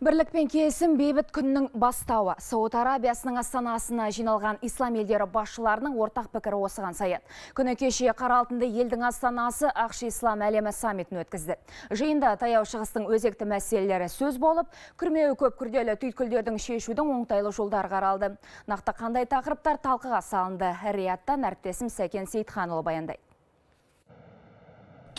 Бірлік пен келісім бейбіт күннің бастауы. Сауд Арабиясының астанасына жиналған ислам елдері басшыларының ортақ пікірі осыған саят. Күні кеше қаралтынды елдің астанасы Ақши ислам әлемі саммитін өткізді. Жиында таяу шығыстың өзекті мәселелері сөз болып, күрмеуі көп күрделі түйткілдердің шешудің оңтайлы жолдары қаралды. Нақты қандай тақырыптар талқыға салынды. Риядтан әріптесім Сәкен Сейітханұлы баяндайды.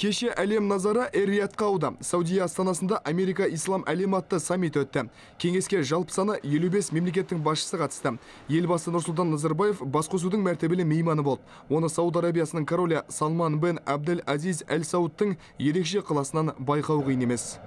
Кеше әлем назары Эр-Риядқа ауды. Саудия астанасында Америка Ислам әлем атты саммит өтті. Кеңеске жалпы саны 55 мемлекеттің басшысы қатысты. Елбасы Нұрсұлтан Назарбаев басқосудың мәртебелі мейманы болды. Оны Сауд Арабиясының королі Салман бен Абдел Азиз Әл Саудтың ерекше қыласынан байқау қиын емес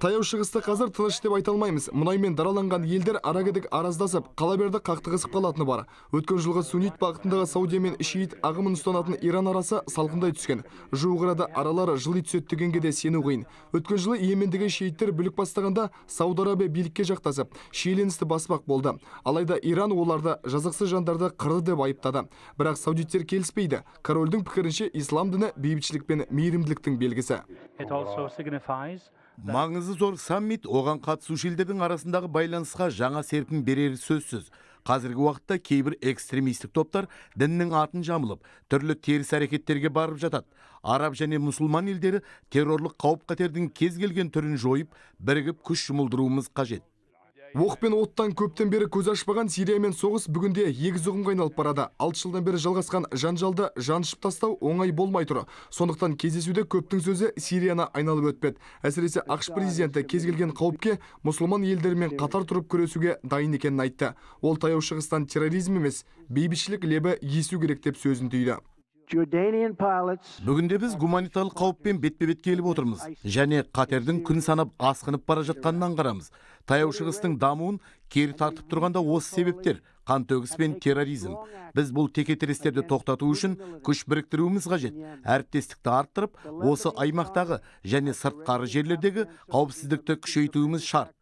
таяу шығысты қазір тыныш деп айта алмаймыз мұнаймен дараланған елдер арагідік араздасып берді қақтығысып қалатыны бар өткен жылғы суннит бағытындағы саудия мен шиит ағымын ұстанатын иран арасы салқындай түскен жуық арада аралары жыли түседі дегенге де сену қиын өткен жылы йемендегі шииттер бүлік бастағанда сауд арабия билікке жақтасып шиеленісті баспақ болды алайда иран оларды жазықсыз жандарды қырды деп айыптады бірақ саудиттер келіспейді корольдің пікірінше ислам діні бейбітшілік пен мейірімділіктің белгісі маңызы зор саммит оған қатысушы елдердің арасындағы байланысқа жаңа серпін берері сөзсіз қазіргі уақытта кейбір экстремистік топтар діннің атын жамылып түрлі теріс әрекеттерге барып жатады араб және мұсылман елдері террорлық қауіп қатердің кез келген түрін жойып бірігіп күш жұмылдыруымыз қажет оқ пен оттан көптен бері көз ашпаған сириямен соғыс бүгінде егіз ұғымға айналып барады алты жылдан бері жалғасқан жанжалды жаншып тастау оңай болмай тұр сондықтан кездесуде көптің сөзі сирияны айналып өтпеді әсіресе ақш президенті кез келген қауіпке мұсылман елдерімен қатар тұрып күресуге дайын екенін айтты ол таяу шығыстан терроризм емес бейбітшілік лебі есу керек деп сөзін түйді бүгінде біз гуманитарлық қауіппен бетпе бет келіп отырмыз және қатердің күн санап асқынып бара жатқанын аңғарамыз таяу шығыстың дамуын кері тартып тұрғанда осы себептер қантөгіс пен терроризм біз бұл текетірестерді тоқтату үшін күш біріктіруіміз қажет әріптестікті арттырып осы аймақтағы және сыртқары жерлердегі қауіпсіздікті күшейтуіміз шарт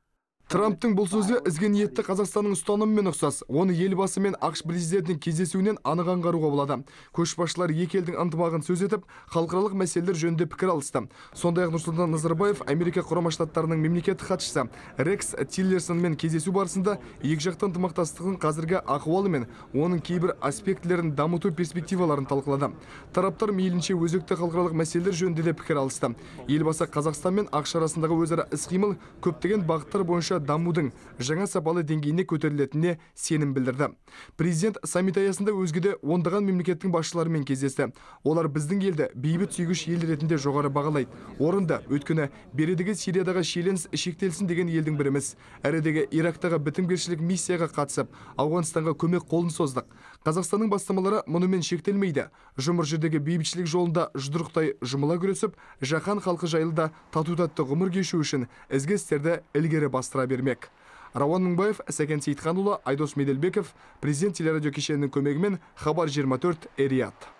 Трамптың бұл сөзі ізгі ниетті Қазақстанның ұстанымымен ұқсас. Оны елбасы мен ақш президентінің кездесуінен анық аңғаруға болады. Көшбасшылар екі елдің ынтымағын сөз етіп, халықаралық мәселелер жөнінде пікір алысты. Сондай-ақ Нұрсұлтан Назарбаев Америка Құрама Штаттарының мемлекеттік хатшысы Рекс Тиллерсонмен кездесу барысында екіжақты ынтымақтастықтың қазіргі ахуалы мен оның кейбір аспектілерін дамыту перспективаларын талқылады. Тараптар мейлінше өзекті халықаралық мәселелер жөнінде де пікір алысты. Елбасы Қазақстан мен ақш арасындағы өзара іс-қимыл көптеген бағыттар бойынша дамудың жаңа сапалы деңгейіне көтерілетініне сенім білдірді президент саммит аясында өзге де ондаған мемлекеттің басшыларымен кездесті олар біздің елді бейбіт сүйгіш ел ретінде жоғары бағалайды орынды өйткені бередегі сириядағы шиеленіс шектелсін деген елдің біріміз әрідегі ирактағы бітімгершілік миссияға қатысып ауғанстанға көмек қолын создық қазақстанның бастамалары мұнымен шектелмейді жұмыр жердегі бейбітшілік жолында жұдырықтай жұмыла күресіп жаһан халқы жайлы да тату тәтті ғұмыр кешу үшін ізгі істерді ілгері бастыра бермек рауан мыңбаев сәкен сейітханұлы айдос меделбеков президент телерадио кешенінің көмегімен хабар 24 төрт